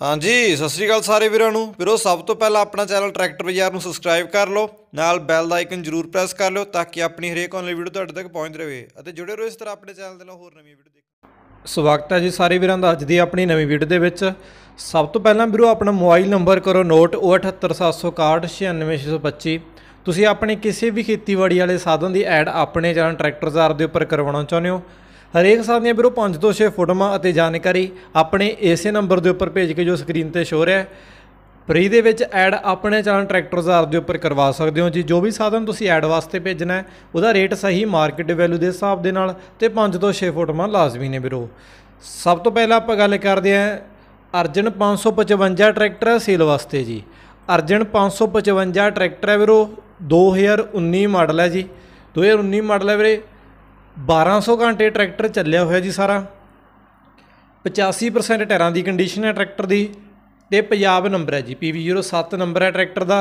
ਹਾਂਜੀ ਸਤਿ ਸ੍ਰੀ ਅਕਾਲ ਸਾਰੇ ਵੀਰਾਂ ਨੂੰ ਵੀਰੋ ਸਭ ਤੋਂ ਪਹਿਲਾਂ ਆਪਣਾ ਚੈਨਲ ਟਰੈਕਟਰ ਬਾਜ਼ਾਰ ਨੂੰ ਸਬਸਕ੍ਰਾਈਬ ਕਰ ਲਓ ਨਾਲ ਬੈਲ ਦਾ ਆਈਕਨ ਜ਼ਰੂਰ ਪ੍ਰੈਸ ਕਰ ਲਓ ਤਾਂ ਕਿ ਆਪਣੀ ਹਰੇਕ ਆਨਲਾਈਨ ਵੀਡੀਓ ਤੁਹਾਡੇ ਤੱਕ ਪਹੁੰਚਦੀ ਰਵੇ ਅਤੇ ਜੁੜੇ ਰਹੋ ਇਸ ਤਰ੍ਹਾਂ ਆਪਣੇ ਚੈਨਲ ਦੇ ਨਾਲ ਹੋਰ ਨਵੀਆਂ ਵੀਡੀਓ ਦੇਖਣ ਸਵਾਗਤ ਹੈ ਜੀ ਸਾਰੇ ਵੀਰਾਂ ਦਾ ਅੱਜ ਦੀ ਆਪਣੀ ਨਵੀਂ ਵੀਡੀਓ ਦੇ ਵਿੱਚ ਸਭ ਤੋਂ ਪਹਿਲਾਂ ਵੀਰੋ ਆਪਣਾ ਮੋਬਾਈਲ ਨੰਬਰ ਕਰੋ ਨੋਟ 7876196625 ਤੁਸੀਂ ਆਪਣੇ ਕਿਸੇ ਵੀ ਖੇਤੀਬਾੜੀ ਵਾਲੇ ਸਾਧਨ ਦੀ ਐਡ ਆਪਣੇ ਚੈਨਲ ਟਰੈਕਟਰ ਜ਼ਾਰ ਦੇ ਉੱਪਰ ਕਰਵਾਉਣਾ ਚਾਹੁੰਦੇ ਹੋ ਹਰੇਕ ਸਾਲ ਦੀਆਂ ਵੀਰੋ 5 ਤੋਂ 6 ਫੋਟੋਆਂ ਅਤੇ ਜਾਣਕਾਰੀ ਆਪਣੇ ਏਸੇ ਨੰਬਰ ਦੇ ਉੱਪਰ ਭੇਜ ਕੇ ਜੋ ਸਕਰੀਨ ਤੇ ਸ਼ੋ ਰਿਹਾ ਫ੍ਰੀ ਦੇ ਵਿੱਚ ਐਡ ਆਪਣੇ ਚੈਨਲ ਟਰੈਕਟਰ ਜ਼ਾਰ ਦੇ ਉੱਪਰ ਕਰਵਾ ਸਕਦੇ ਹੋ ਜੀ ਜੋ ਵੀ ਸਾਧਨ ਤੁਸੀਂ ਐਡ ਵਾਸਤੇ ਭੇਜਣਾ ਹੈ ਉਹਦਾ ਰੇਟ ਸਹੀ ਮਾਰਕੀਟ ਵੈਲਿਊ ਦੇ ਹਿਸਾਬ ਦੇ ਨਾਲ ਤੇ 5 ਤੋਂ 6 ਫੋਟੋਆਂ ਲਾਜ਼ਮੀ ਨੇ ਵੀਰੋ ਸਭ ਤੋਂ ਪਹਿਲਾਂ ਆਪਾਂ ਗੱਲ ਕਰਦੇ ਹਾਂ ਅਰਜਨ 555 ਟਰੈਕਟਰ ਸੇਲ ਵਾਸਤੇ ਜੀ ਅਰਜਨ 555 ਟਰੈਕਟਰ ਹੈ ਵੀਰੋ 2019 ਮਾਡਲ ਹੈ ਜੀ 2019 ਮਾਡਲ ਹੈ ਵੀਰੇ 1200 ਘੰਟੇ ਟਰੈਕਟਰ ਚੱਲਿਆ ਹੋਇਆ ਜੀ ਸਾਰਾ 85% ਟਾਇਰਾਂ ਦੀ ਕੰਡੀਸ਼ਨ ਹੈ ਟਰੈਕਟਰ ਦੀ ਤੇ ਪੰਜਾਬ ਨੰਬਰ ਹੈ ਜੀ PV07 ਨੰਬਰ ਹੈ ਟਰੈਕਟਰ ਦਾ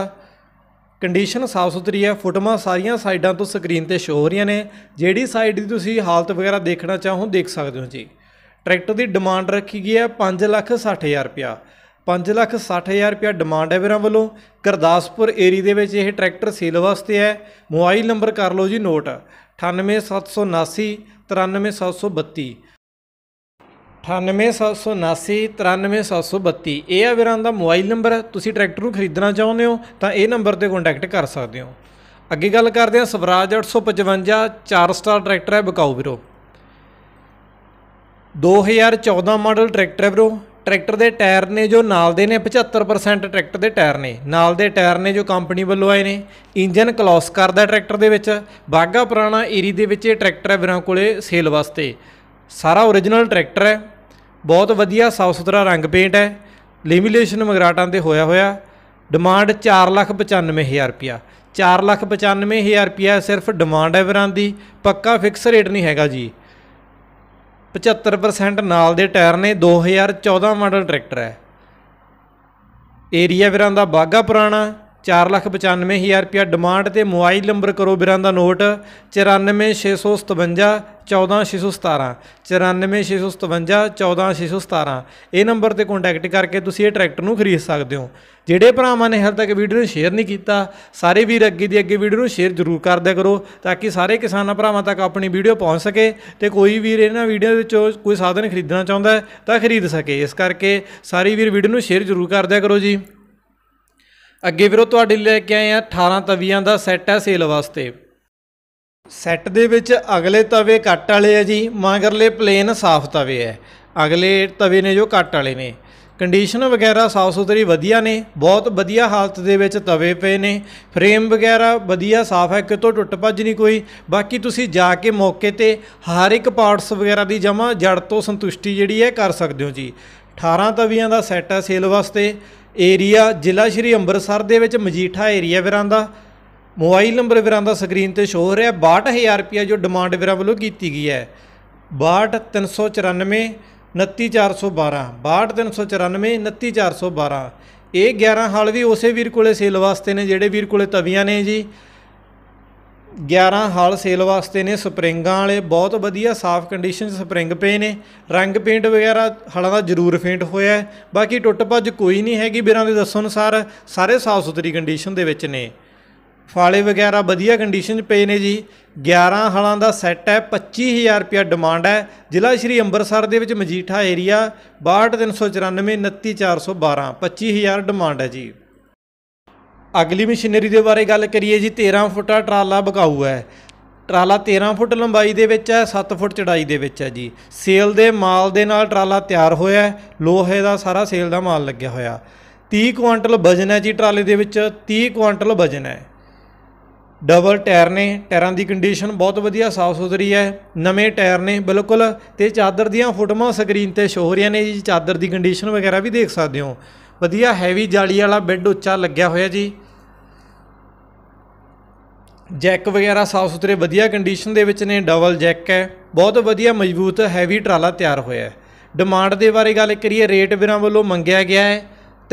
ਕੰਡੀਸ਼ਨ ਸਾਫ ਸੁਥਰੀ ਹੈ ਫੋਟੋਆਂ ਸਾਰੀਆਂ ਸਾਈਡਾਂ ਤੋਂ ਸਕਰੀਨ ਤੇ ਸ਼ੋ ਹੋ ਰਹੀਆਂ ਨੇ ਜਿਹੜੀ ਸਾਈਡ ਦੀ ਤੁਸੀਂ ਹਾਲਤ ਵਗੈਰਾ ਦੇਖਣਾ ਚਾਹੋ ਦੇਖ ਸਕਦੇ ਹੋ ਜੀ ਟਰੈਕਟਰ ਦੀ ਡਿਮਾਂਡ ਰੱਖੀ ਗਈ ਹੈ 560000 ਰੁਪਿਆ 560000 ਰੁਪਿਆ ਡਿਮਾਂਡ ਹੈ ਵੀਰਾਂ ਵੱਲੋਂ ਗੁਰਦਾਸਪੁਰ ਏਰੀ ਦੇ ਵਿੱਚ ਇਹ ਟਰੈਕਟਰ ਸੇਲ ਵਾਸਤੇ ਹੈ ਮੋਬਾਈਲ ਨੰਬਰ ਕਰ ਲਓ ਜੀ ਨੋਟ 98779 93732 98779 ਇਹ ਆ ਵੀਰਾਂ ਦਾ ਮੋਬਾਈਲ ਨੰਬਰ ਤੁਸੀਂ ਟਰੈਕਟਰ ਨੂੰ ਖਰੀਦਣਾ ਚਾਹੁੰਦੇ ਹੋ ਤਾਂ ਇਹ ਨੰਬਰ ਤੇ ਕੰਟੈਕਟ ਕਰ ਸਕਦੇ ਹੋ ਅੱਗੇ ਗੱਲ ਕਰਦੇ ਹਾਂ ਸਵਰਾਜ 855 4 ਸਟਾਰ ਟਰੈਕਟਰ ਹੈ ਬਕਾਉ ਵੀਰੋ 2014 ਮਾਡਲ ਟਰੈਕਟਰ ਹੈ ਵੀਰੋ ਟਰੈਕਟਰ ਦੇ ਟਾਇਰ ਨੇ ਜੋ ਨਾਲ ਦੇ ਨੇ 75% ਟਰੈਕਟਰ ਦੇ ਟਾਇਰ ਨੇ ਨਾਲ ਦੇ ਟਾਇਰ ਨੇ ਜੋ ਕੰਪਨੀ ਵੱਲੋਂ ਆਏ ਨੇ ਇੰਜਨ ਕਲੌਸ ਕਰਦਾ ਟਰੈਕਟਰ ਦੇ ਵਿੱਚ ਬਾਗਾ ਪੁਰਾਣਾ ਏਰੀ ਦੇ ਵਿੱਚ ਇਹ ਟਰੈਕਟਰ ਹੈ ਵੀਰਾਂ ਕੋਲੇ ਸੇਲ ਵਾਸਤੇ ਸਾਰਾ origignal ਟਰੈਕਟਰ ਹੈ ਬਹੁਤ ਵਧੀਆ ਸਾਫ ਸੁਥਰਾ ਰੰਗ ਪੇਂਟ ਹੈ ਲੈਮੀਨੇਸ਼ਨ ਮਗਰਾਟਾਂ ਤੇ ਹੋਇਆ ਹੋਇਆ ਡਿਮਾਂਡ 495000 ਰੁਪਿਆ 495000 ਰੁਪਿਆ ਸਿਰਫ ਡਿਮਾਂਡ ਹੈ ਵੀਰਾਂ ਦੀ ਪੱਕਾ ਫਿਕਸ ਰੇਟ ਨਹੀਂ ਹੈਗਾ ਜੀ 75% ਨਾਲ ਦੇ ਟਾਇਰ ਨੇ 2014 ਮਾਡਲ ਟਰੈਕਟਰ ਹੈ ਏਰੀਆ ਵੀਰਾਂ ਦਾ ਬਾਗਾ ਪੁਰਾਣਾ 4,95,000 ਰੁਪਿਆ ਡਿਮਾਂਡ ਤੇ ਮੋਬਾਈਲ ਨੰਬਰ ਕਰੋ ਵੀਰਾਂ ਦਾ ਨੋਟ 94657 14617 94657 14617 ਇਹ ਨੰਬਰ ਤੇ ਕੰਟੈਕਟ ਕਰਕੇ ਤੁਸੀਂ ਇਹ ਟਰੈਕਟਰ ਨੂੰ ਖਰੀਦ ਸਕਦੇ ਹੋ ਜਿਹੜੇ ਭਰਾਵਾਂ ਨੇ ਹਰ ਤੱਕ ਵੀਡੀਓ ਨੂੰ ਸ਼ੇਅਰ ਨਹੀਂ ਕੀਤਾ ਸਾਰੇ ਵੀਰ ਅੱਗੇ ਦੀ ਅੱਗੇ ਵੀਡੀਓ ਨੂੰ ਸ਼ੇਅਰ ਜ਼ਰੂਰ ਕਰ ਦਿਆ ਕਰੋ ਤਾਂ ਕਿ ਸਾਰੇ ਕਿਸਾਨਾਂ ਭਰਾਵਾਂ ਤੱਕ ਆਪਣੀ ਵੀਡੀਓ ਪਹੁੰਚ ਸਕੇ ਤੇ ਕੋਈ ਵੀਰ ਇਹਨਾਂ ਵੀਡੀਓ ਵਿੱਚੋਂ ਕੋਈ ਸਾਧਨ ਖਰੀਦਣਾ ਚਾਹੁੰਦਾ ਤਾਂ ਖਰੀਦ ਸਕੇ ਇਸ ਕਰਕੇ ਸਾਰੇ ਵੀਰ ਵੀਡੀਓ ਨੂੰ ਸ਼ੇਅਰ ਜ਼ਰੂਰ ਕਰ ਦਿਆ ਕਰੋ ਜੀ ਅੱਗੇ ਵੀਰੋ ਤੁਹਾਡੇ ਲਈ ਲੈ ਕੇ ਆਏ ਆ 18 ਤਵੀਆਂ ਦਾ ਸੈੱਟ ਹੈ ਸੇਲ ਵਾਸਤੇ ਸੈੱਟ ਦੇ ਵਿੱਚ ਅਗਲੇ ਤਵੇ ਕੱਟ ਵਾਲੇ ਆ ਜੀ ਮਗਰਲੇ ਪਲੇਨ ਸਾਫ਼ ਤਵੇ ਆ ਅਗਲੇ ਤਵੇ ਨੇ ਜੋ ਕੱਟ ਵਾਲੇ ਨੇ ਕੰਡੀਸ਼ਨ ਵਗੈਰਾ ਸਾਫ ਸੁਥਰੀ ਵਧੀਆ ਨੇ ਬਹੁਤ ਵਧੀਆ ਹਾਲਤ ਦੇ ਵਿੱਚ ਤਵੇ ਪਏ ਨੇ ਫਰੇਮ ਵਗੈਰਾ ਵਧੀਆ ਸਾਫ ਹੈ ਕਿਤੋਂ ਟੁੱਟ ਭੱਜ ਨਹੀਂ ਕੋਈ ਬਾਕੀ ਤੁਸੀਂ ਜਾ ਕੇ ਮੌਕੇ ਤੇ ਹਰ ਇੱਕ ਪਾਰਟਸ ਵਗੈਰਾ ਦੀ ਜਮਾ ਜੜ ਤੋਂ ਸੰਤੁਸ਼ਟੀ ਜਿਹੜੀ ਹੈ ਕਰ ਸਕਦੇ ਹੋ ਜੀ 18 ਤਵੀਆਂ ਦਾ ਸੈੱਟ ਹੈ ਸੇਲ ਵਾਸਤੇ ਏਰੀਆ ਜ਼ਿਲ੍ਹਾ ਸ਼੍ਰੀ ਅੰਮ੍ਰਿਤਸਰ ਦੇ ਵਿੱਚ ਮਜੀਠਾ ਏਰੀਆ ਵੀਰਾਂ ਦਾ ਮੋਬਾਈਲ ਨੰਬਰ ਵੀਰਾਂ ਦਾ ਸਕਰੀਨ ਤੇ ਸ਼ੋਅ ਹੋ ਰਿਹਾ 62000 ਰੁਪਏ ਜੋ ਡਿਮਾਂਡ ਵੀਰਾਂ ਵੱਲੋਂ ਕੀਤੀ ਗਈ ਹੈ 62394 29412 62394 29412 ਇਹ 11 ਹਾਲ ਵੀ ਉਸੇ ਵੀਰ ਕੋਲੇ ਸੇਲ ਵਾਸਤੇ ਨੇ ਜਿਹੜੇ ਵੀਰ ਕੋਲੇ ਤਵੀਆਂ ਨੇ ਜੀ 11 ਹਾਲ ਸੇਲ ਵਾਸਤੇ ਨੇ ਸਪ੍ਰਿੰਗਾਂ ਵਾਲੇ ਬਹੁਤ ਵਧੀਆ ਸਾਫ਼ ਕੰਡੀਸ਼ਨ ਸਪ੍ਰਿੰਗ ਪਏ ਨੇ ਰੰਗ ਪੇਂਟ ਵਗੈਰਾ ਹਾਲਾਂ ਦਾ ਜ਼ਰੂਰ ਫੇਂਟ ਹੋਇਆ ਹੈ ਬਾਕੀ ਟੁੱਟ ਭੱਜ ਕੋਈ ਨਹੀਂ ਹੈਗੀ ਬਿਰਾਂ ਦੇ ਦੱਸੋ ਅਨੁਸਾਰ ਸਾਰੇ ਸਾਫ਼ ਸੁਥਰੀ ਕੰਡੀਸ਼ਨ ਦੇ ਵਿੱਚ ਨੇ ਫਾਲੇ ਵਗੈਰਾ ਵਧੀਆ ਕੰਡੀਸ਼ਨ 'ਚ ਪਏ ਨੇ ਜੀ 11 ਹਲਾਂ ਦਾ ਸੈੱਟ ਹੈ 25000 ਰੁਪਿਆ ਡਿਮਾਂਡ ਹੈ ਜ਼ਿਲ੍ਹਾ ਸ਼੍ਰੀ ਅੰਮ੍ਰਿਤਸਰ ਦੇ ਵਿੱਚ ਮਜੀਠਾ ਏਰੀਆ 62394 29412 25000 ਡਿਮਾਂਡ ਹੈ ਜੀ ਅਗਲੀ ਮਸ਼ੀਨਰੀ ਦੇ ਬਾਰੇ ਗੱਲ ਕਰੀਏ ਜੀ 13 ਫੁੱਟਾ ਟਰਾਲਾ ਬਕਾਊ ਹੈ ਟਰਾਲਾ 13 ਫੁੱਟ ਲੰਬਾਈ ਦੇ ਵਿੱਚ ਹੈ 7 ਫੁੱਟ ਚੜਾਈ ਦੇ ਵਿੱਚ ਹੈ ਜੀ ਸੇਲ ਦੇ ਮਾਲ ਦੇ ਨਾਲ ਟਰਾਲਾ ਤਿਆਰ ਹੋਇਆ ਹੈ ਲੋਹੇ ਦਾ ਸਾਰਾ ਸੇਲ ਦਾ ਮਾਲ ਲੱਗਿਆ ਹੋਇਆ 30 ਕੁਇੰਟਲ ਵਜਨ ਹੈ ਜੀ ਟਰਾਲੇ ਦੇ ਵਿੱਚ 30 ਕੁਇੰਟਲ ਵਜਨ ਹੈ ਡਬਲ ਟਾਇਰ ਨੇ ਟਾਇਰਾਂ ਦੀ ਕੰਡੀਸ਼ਨ ਬਹੁਤ ਵਧੀਆ ਸਾਫ ਸੁਥਰੀ ਹੈ ਨਵੇਂ ਟਾਇਰ ਨੇ ਬਿਲਕੁਲ ਤੇ ਚਾਦਰ ਦੀਆਂ ਫੋਟੋਆਂ ਸਕਰੀਨ ਤੇ ਸ਼ੋ ਹੋ ਰਹੀਆਂ ਨੇ ਜੀ ਚਾਦਰ ਦੀ ਕੰਡੀਸ਼ਨ ਵਗੈਰਾ ਵੀ ਦੇਖ ਸਕਦੇ ਹੋ ਵਧੀਆ ਹੈਵੀ ਜਾਲੀ ਵਾਲਾ ਬੈੱਡ ਉੱਚਾ ਲੱਗਿਆ ਹੋਇਆ ਜੀ ਜੈਕ ਵਗੈਰਾ ਸਾਫ ਸੁਥਰੇ ਵਧੀਆ ਕੰਡੀਸ਼ਨ ਦੇ ਵਿੱਚ ਨੇ ਡਬਲ ਜੈਕ ਹੈ ਬਹੁਤ ਵਧੀਆ ਮਜ਼ਬੂਤ ਹੈਵੀ ਟਰਾਲਾ ਤਿਆਰ ਹੋਇਆ ਹੈ ਡਿਮਾਂਡ ਦੇ ਬਾਰੇ ਗੱਲ ਕਰੀਏ ਰੇਟ ਵੀਰਾਂ ਵੱਲੋਂ ਮੰਗਿਆ ਗਿਆ ਹੈ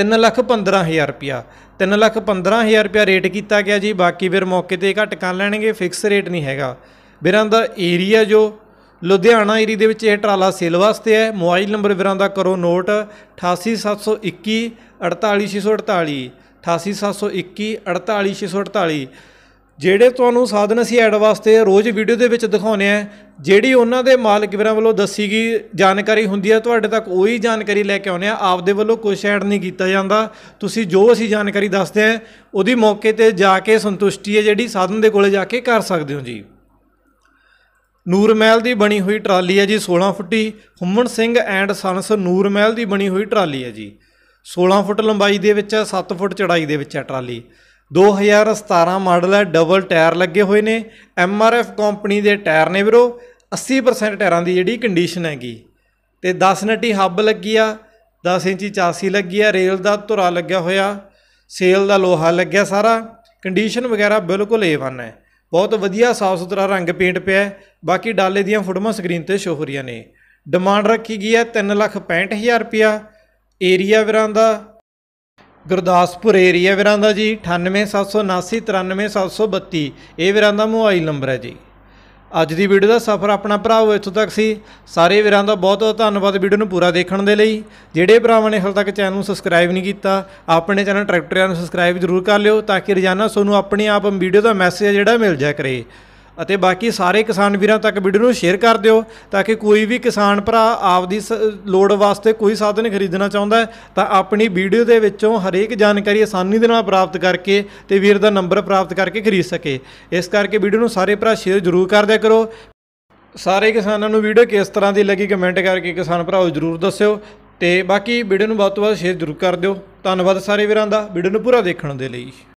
3 ਲੱਖ ਰੁਪਿਆ 3 ਲੱਖ ਰੁਪਿਆ ਰੇਟ ਕੀਤਾ ਗਿਆ ਜੀ ਬਾਕੀ ਫਿਰ ਮੌਕੇ ਤੇ ਘਟ ਕਰ ਲੈਣਗੇ ਫਿਕਸ ਰੇਟ ਨਹੀਂ ਹੈਗਾ ਵੀਰਾਂ ਦਾ ਏਰੀਆ ਜੋ ਲੁਧਿਆਣਾ ਏਰੀ ਦੇ ਵਿੱਚ ਇਹ ਟਰਾਲਾ ਸੇਲ ਵਾਸਤੇ ਹੈ ਮੋਬਾਈਲ ਨੰਬਰ ਵੀਰਾਂ ਦਾ ਕਰੋ ਨੋਟ 88721 48648 88721 48648 ਜਿਹੜੇ ਤੁਹਾਨੂੰ ਸਾਧਨ ਅਸੀਂ ਐਡ ਵਾਸਤੇ ਰੋਜ਼ ਵੀਡੀਓ ਦੇ ਵਿੱਚ ਦਿਖਾਉਨੇ ਆ ਜਿਹੜੀ ਉਹਨਾਂ ਦੇ ਮਾਲਕ ਵੀਰਾਂ ਵੱਲੋਂ ਦੱਸੀ ਗਈ ਜਾਣਕਾਰੀ ਹੁੰਦੀ ਆ ਤੁਹਾਡੇ ਤੱਕ ਉਹੀ ਜਾਣਕਾਰੀ ਲੈ ਕੇ ਆਉਨੇ ਆ ਆਪਦੇ ਵੱਲੋਂ ਕੁਝ ਐਡ ਨਹੀਂ ਕੀਤਾ ਜਾਂਦਾ ਤੁਸੀਂ ਜੋ ਅਸੀਂ ਜਾਣਕਾਰੀ ਦੱਸਦੇ ਆ ਉਹਦੀ ਮੌਕੇ ਤੇ ਜਾ ਕੇ ਸੰਤੁਸ਼ਟੀ ਹੈ ਜਿਹੜੀ ਸਾਧਨ ਦੇ ਕੋਲੇ ਜਾ ਕੇ ਕਰ ਸਕਦੇ ਹੋ ਜੀ ਨੂਰ ਮਹਿਲ ਦੀ ਬਣੀ ਹੋਈ ਟਰਾਲੀ ਹੈ ਜੀ 16 ਫੁੱਟੀ ਹੁਮਨ ਸਿੰਘ ਐਂਡ ਸਨਸ ਨੂਰ ਮਹਿਲ ਦੀ ਬਣੀ ਹੋਈ ਟਰਾਲੀ ਹੈ ਜੀ 16 ਫੁੱਟ ਲੰਬਾਈ ਦੇ ਵਿੱਚ ਹੈ 7 ਫੁੱਟ ਚੜਾਈ ਦੇ ਵਿੱਚ ਹੈ ਟਰਾਲੀ 2017 ਮਾਡਲ ਹੈ ਡਬਲ ਟਾਇਰ ਲੱਗੇ ਹੋਏ ਨੇ ਐਮ ਆਰ ਐਫ ਕੰਪਨੀ ਦੇ ਟਾਇਰ ਨੇ ਵੀਰੋ 80% ਟਾਇਰਾਂ ਦੀ ਜਿਹੜੀ ਕੰਡੀਸ਼ਨ ਹੈਗੀ ਤੇ 10 ਨੱਟੀ ਹੱਬ ਲੱਗੀ ਆ 10 ਇੰਚੀ ਚਾਸੀ ਲੱਗੀ ਆ ਰੇਲ ਦਾ ਧੁਰਾ ਲੱਗਿਆ ਹੋਇਆ ਸੇਲ ਦਾ ਲੋਹਾ ਲੱਗਿਆ ਸਾਰਾ ਕੰਡੀਸ਼ਨ ਵਗੈਰਾ ਬਿਲਕੁਲ A1 ਹੈ ਬਹੁਤ ਵਧੀਆ ਸਾਫ ਸੁਥਰਾ ਰੰਗ ਪੇਂਟ ਪਿਆ ਬਾਕੀ ਡਾਲੇ ਦੀਆਂ ਫੋਟੋਆਂ ਸਕਰੀਨ ਤੇ ਸ਼ੋ ਹੋ ਰਹੀਆਂ ਨੇ ਡਿਮਾਂਡ ਰੱਖੀ ਗਈ ਹੈ 365000 ਰੁਪਿਆ ਏਰੀਆ ਵੀਰਾਂ ਦਾ ਗੁਰਦਾਸਪੁਰ ਏਰੀਆ ਵੀਰਾਂ ਦਾ ਜੀ 9879793732 ਇਹ ਵੀਰਾਂ ਦਾ ਮੋਬਾਈਲ ਨੰਬਰ ਹੈ ਜੀ ਅੱਜ ਦੀ ਵੀਡੀਓ ਦਾ ਸਫ਼ਰ ਆਪਣਾ ਭਰਾਓ ਇੱਥੋਂ ਤੱਕ ਸੀ ਸਾਰੇ ਵੀਰਾਂ ਦਾ ਬਹੁਤ ਬਹੁਤ ਧੰਨਵਾਦ ਵੀਡੀਓ ਨੂੰ ਪੂਰਾ ਦੇਖਣ ਦੇ ਲਈ ਜਿਹੜੇ ਭਰਾਵਾਂ ਨੇ ਹਾਲ ਤੱਕ ਚੈਨਲ ਨੂੰ ਸਬਸਕ੍ਰਾਈਬ ਨਹੀਂ ਕੀਤਾ ਆਪਣੇ ਚੈਨਲ ਟਰੈਕਟਰਾਂ ਨੂੰ ਸਬਸਕ੍ਰਾਈਬ ਜ਼ਰੂਰ ਕਰ ਲਿਓ ਤਾਂ ਕਿ ਰੋਜ਼ਾਨਾ ਤੁਹਾਨੂੰ ਆਪਣੇ ਆਪ ਵੀਡੀਓ ਦਾ ਮੈਸੇਜ ਜਿਹੜਾ ਮਿਲ ਜਾਇਆ ਕਰੇ ਅਤੇ ਬਾਕੀ ਸਾਰੇ ਕਿਸਾਨ ਵੀਰਾਂ ਤੱਕ ਵੀਡੀਓ ਨੂੰ ਸ਼ੇਅਰ ਕਰ ਦਿਓ ਤਾਂ ਕਿ ਕੋਈ ਵੀ ਕਿਸਾਨ ਭਰਾ ਆਪਦੀ ਲੋੜ ਵਾਸਤੇ ਕੋਈ ਸਾਧਨ ਖਰੀਦਣਾ ਚਾਹੁੰਦਾ ਹੈ ਤਾਂ ਆਪਣੀ ਵੀਡੀਓ ਦੇ ਵਿੱਚੋਂ ਹਰੇਕ ਜਾਣਕਾਰੀ ਆਸਾਨੀ ਦੇ ਨਾਲ ਪ੍ਰਾਪਤ ਕਰਕੇ ਤੇ ਵੀਰ ਦਾ ਨੰਬਰ ਪ੍ਰਾਪਤ ਕਰਕੇ ਖਰੀਦ ਸਕੇ ਇਸ ਕਰਕੇ ਵੀਡੀਓ ਨੂੰ ਸਾਰੇ ਭਰਾ ਸ਼ੇਅਰ ਜ਼ਰੂਰ ਕਰ ਦਿਆ ਕਰੋ ਸਾਰੇ ਕਿਸਾਨਾਂ ਨੂੰ ਵੀਡੀਓ ਕਿਸ ਤਰ੍ਹਾਂ ਦੀ ਲੱਗੀ ਕਮੈਂਟ ਕਰਕੇ ਕਿਸਾਨ ਭਰਾਓ ਜ਼ਰੂਰ ਦੱਸਿਓ ਤੇ ਬਾਕੀ ਵੀਡੀਓ ਨੂੰ ਬਹੁਤ ਬਹੁਤ ਸ਼ੇਅਰ ਜ਼ਰੂਰ ਕਰ ਦਿਓ ਧੰਨਵਾਦ ਸਾਰੇ ਵੀਰਾਂ ਦਾ ਵੀਡੀਓ ਨੂੰ ਪੂਰਾ ਦੇਖਣ ਦੇ ਲਈ